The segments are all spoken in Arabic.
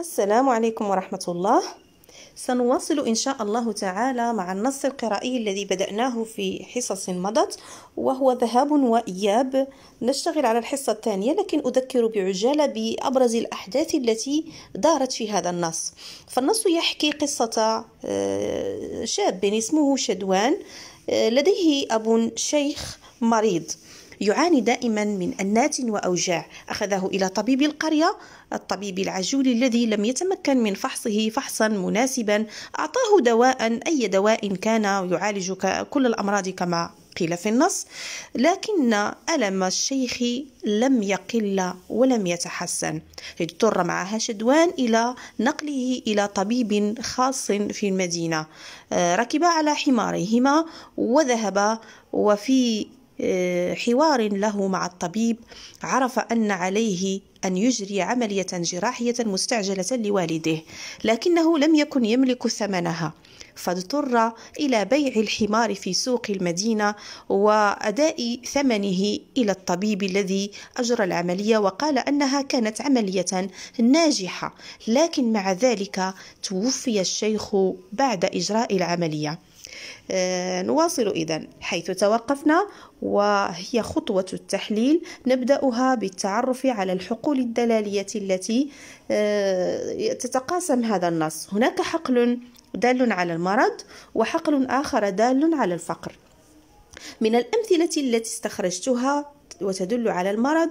السلام عليكم ورحمة الله سنواصل إن شاء الله تعالى مع النص القرائي الذي بدأناه في حصص مضت وهو ذهاب وإياب نشتغل على الحصة الثانية لكن أذكر بعجالة بأبرز الأحداث التي دارت في هذا النص فالنص يحكي قصة آه، شاب اسمه شدوان آه، لديه أب شيخ مريض يعاني دائما من أنات وأوجاع أخذه إلى طبيب القرية الطبيب العجول الذي لم يتمكن من فحصه فحصا مناسبا أعطاه دواء أي دواء كان يعالج كل الأمراض كما قيل في النص لكن ألم الشيخ لم يقل ولم يتحسن اضطر معها شدوان إلى نقله إلى طبيب خاص في المدينة آه، ركب على حمارهما وذهب وفي آه، حوار له مع الطبيب عرف أن عليه أن يجري عملية جراحية مستعجلة لوالده لكنه لم يكن يملك ثمنها فاضطر إلى بيع الحمار في سوق المدينة وأداء ثمنه إلى الطبيب الذي أجرى العملية وقال أنها كانت عملية ناجحة لكن مع ذلك توفي الشيخ بعد إجراء العملية آه، نواصل إذا حيث توقفنا وهي خطوة التحليل نبدأها بالتعرف على الحقول الدلالية التي آه، تتقاسم هذا النص هناك حقل دال على المرض وحقل آخر دال على الفقر من الأمثلة التي استخرجتها وتدل على المرض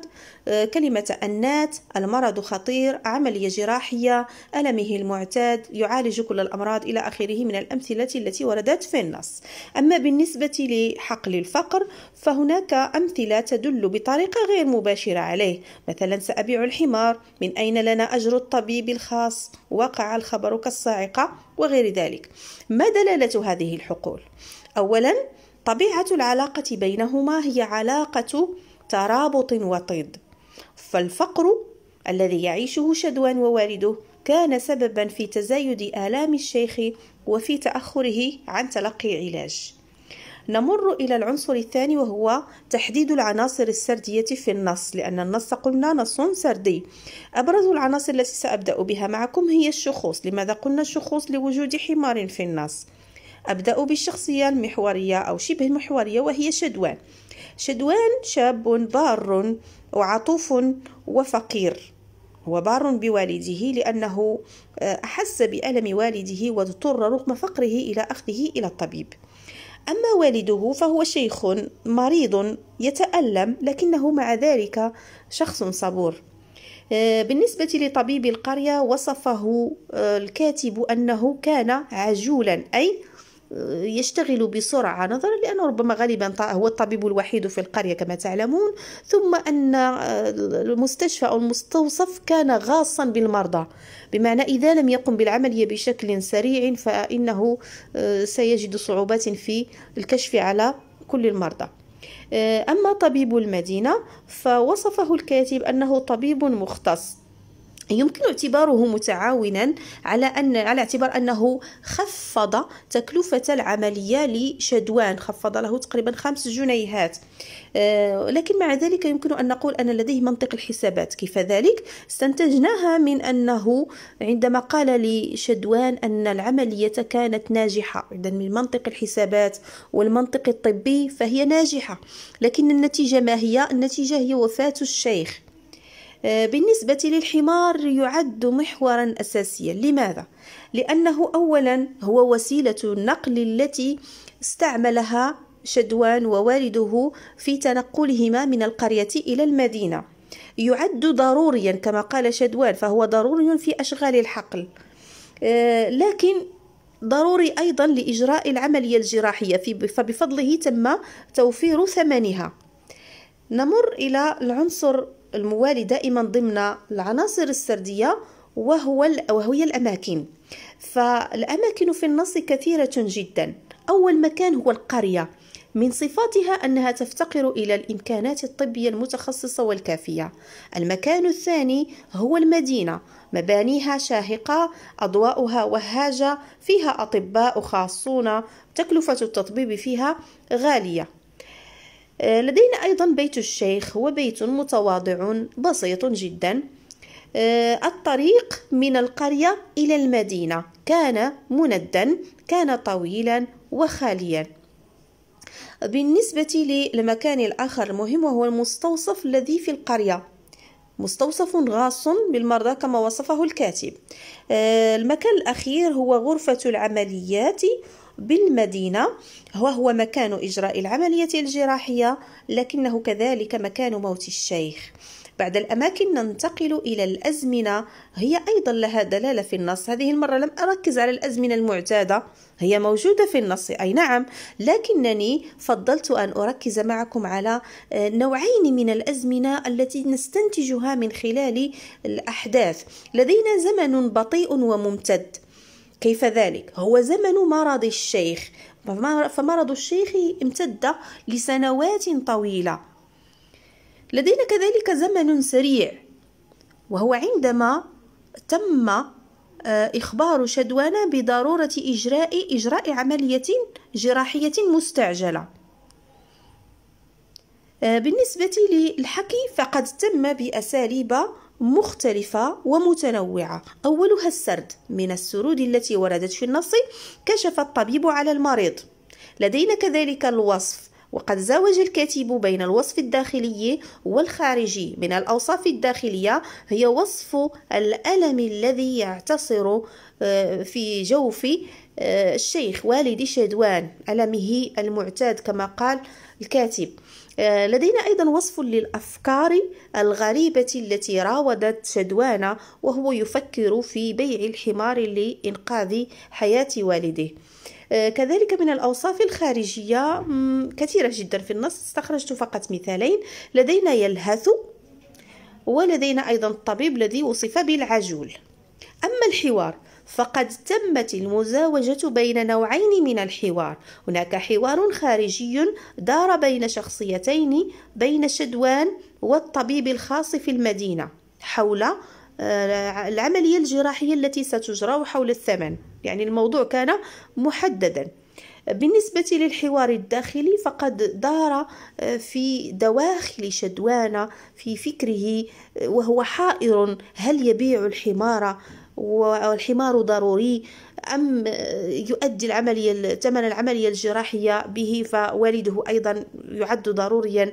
آه، كلمة أنات المرض خطير عملية جراحية ألمه المعتاد يعالج كل الأمراض إلى آخره من الأمثلة التي وردت في النص أما بالنسبة لحقل الفقر فهناك أمثلة تدل بطريقة غير مباشرة عليه مثلا سأبيع الحمار من أين لنا أجر الطبيب الخاص وقع الخبر كالصاعقة وغير ذلك ما دلالة هذه الحقول أولا طبيعة العلاقة بينهما هي علاقة ترابط وطيد فالفقر الذي يعيشه شدوان ووالده كان سببا في تزايد آلام الشيخ وفي تأخره عن تلقي علاج نمر إلى العنصر الثاني وهو تحديد العناصر السردية في النص لأن النص قلنا نص سردي أبرز العناصر التي سأبدأ بها معكم هي الشخوص لماذا قلنا الشخوص لوجود حمار في النص أبدأ بالشخصية المحورية أو شبه المحورية وهي شدوان شدوان شاب بار وعطوف وفقير هو بار بوالده لأنه آه، أحس بألم والده واضطر رغم فقره إلى أخذه إلى الطبيب أما والده فهو شيخ مريض يتألم لكنه مع ذلك شخص صبور آه، بالنسبة لطبيب القرية وصفه آه، الكاتب أنه كان عجولا أي يشتغل بسرعة نظرا لأنه ربما غالبا هو الطبيب الوحيد في القرية كما تعلمون ثم أن آه، المستشفى أو المستوصف كان غاصا بالمرضى بمعنى إذا لم يقم بالعملية بشكل سريع فإنه آه، سيجد صعوبات في الكشف على كل المرضى آه، أما طبيب المدينة فوصفه الكاتب أنه طبيب مختص يمكن اعتباره متعاونا على ان على اعتبار انه خفض تكلفه العمليه لشدوان خفض له تقريبا خمس جنيهات آه، لكن مع ذلك يمكن ان نقول ان لديه منطق الحسابات كيف ذلك استنتجناها من انه عندما قال لشدوان ان العمليه كانت ناجحه اذا من منطق الحسابات والمنطق الطبي فهي ناجحه لكن النتيجه ما هي النتيجه هي وفاه الشيخ آه، بالنسبة للحمار يعد محورا أساسيا لماذا؟ لأنه أولا هو وسيلة النقل التي استعملها شدوان ووالده في تنقلهما من القرية إلى المدينة يعد ضروريا كما قال شدوان فهو ضروري في أشغال الحقل آه، لكن ضروري أيضا لإجراء العملية الجراحية فبفضله تم توفير ثمنها نمر إلى العنصر الموالي دائما ضمن العناصر السردية وهو وهي الأماكن فالأماكن في النص كثيرة جدا أول مكان هو القرية من صفاتها أنها تفتقر إلى الإمكانات الطبية المتخصصة والكافية المكان الثاني هو المدينة مبانيها شاهقة أضواؤها وهاجة فيها أطباء خاصون تكلفة التطبيب فيها غالية آه، لدينا أيضا بيت الشيخ هو بيت متواضع بسيط جدا آه، الطريق من القرية إلى المدينة كان مندا كان طويلا وخاليا بالنسبة للمكان الآخر المهم وهو المستوصف الذي في القرية مستوصف غاص بالمرضى كما وصفه الكاتب آه، المكان الأخير هو غرفة العمليات بالمدينة وهو مكان إجراء العملية الجراحية لكنه كذلك مكان موت الشيخ بعد الأماكن ننتقل إلى الأزمنة هي أيضا لها دلالة في النص هذه المرة لم أركز على الأزمنة المعتادة هي موجودة في النص أي نعم لكنني فضلت أن أركز معكم على آه، نوعين من الأزمنة التي نستنتجها من خلال الأحداث لدينا زمن بطيء وممتد كيف ذلك هو زمن مرض الشيخ فمرض الشيخ امتد لسنوات طويلة لدينا كذلك زمن سريع وهو عندما تم آه، إخبار شدوانا بضرورة إجراء إجراء عملية جراحية مستعجلة آه، بالنسبة للحكي فقد تم بأساليب مختلفة ومتنوعة أولها السرد من السرود التي وردت في النص كشف الطبيب على المريض لدينا كذلك الوصف وقد زاوج الكاتب بين الوصف الداخلي والخارجي من الأوصاف الداخلية هي وصف الألم الذي يعتصر آه، في جوف آه، الشيخ والد شدوان ألمه المعتاد كما قال الكاتب آه، لدينا أيضا وصف للأفكار الغريبة التي راودت شدوانا وهو يفكر في بيع الحمار لإنقاذ حياة والده آه، كذلك من الأوصاف الخارجية كثيرة جدا في النص استخرجت فقط مثالين لدينا يلهث ولدينا أيضا الطبيب الذي وصف بالعجول أما الحوار فقد تمت المزاوجة بين نوعين من الحوار هناك حوار خارجي دار بين شخصيتين بين شدوان والطبيب الخاص في المدينة حول آه، العملية الجراحية التي ستجرى حول الثمن يعني الموضوع كان محددا بالنسبة للحوار الداخلي فقد دار آه، في دواخل شدوان في فكره آه، وهو حائر هل يبيع الحمار والحمار ضروري أم يؤدي العملية ثمن العملية الجراحية به فوالده أيضا يعد ضروريا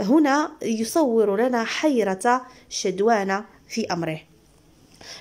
هنا يصور لنا حيرة شدوان في أمره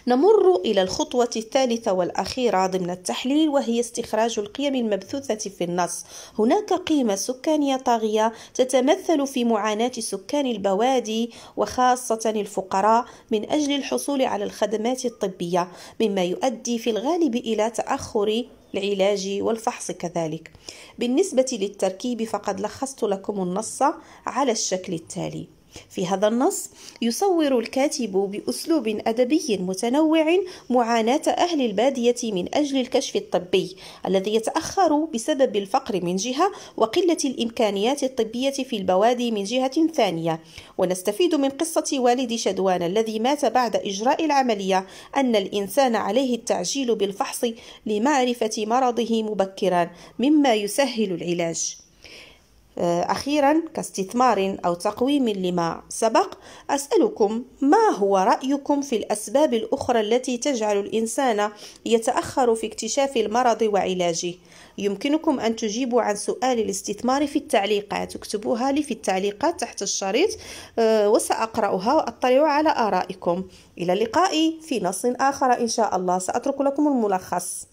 نمر إلى الخطوة الثالثة والأخيرة ضمن التحليل وهي استخراج القيم المبثوثة في النص هناك قيمة سكانية طاغية تتمثل في معاناة سكان البوادي وخاصة الفقراء من أجل الحصول على الخدمات الطبية مما يؤدي في الغالب إلى تأخر العلاج والفحص كذلك بالنسبة للتركيب فقد لخصت لكم النص على الشكل التالي في هذا النص يصور الكاتب بأسلوب أدبي متنوع معاناة أهل البادية من أجل الكشف الطبي الذي يتأخر بسبب الفقر من جهة وقلة الإمكانيات الطبية في البوادي من جهة ثانية ونستفيد من قصة والد شدوان الذي مات بعد إجراء العملية أن الإنسان عليه التعجيل بالفحص لمعرفة مرضه مبكرا مما يسهل العلاج آه، أخيرا كاستثمار أو تقويم لما سبق أسألكم ما هو رأيكم في الأسباب الأخرى التي تجعل الإنسان يتأخر في اكتشاف المرض وعلاجه يمكنكم أن تجيبوا عن سؤال الاستثمار في التعليقات اكتبوها لي في التعليقات تحت الشريط آه، وسأقرأها وأطلع على آرائكم إلى اللقاء في نص آخر إن شاء الله سأترك لكم الملخص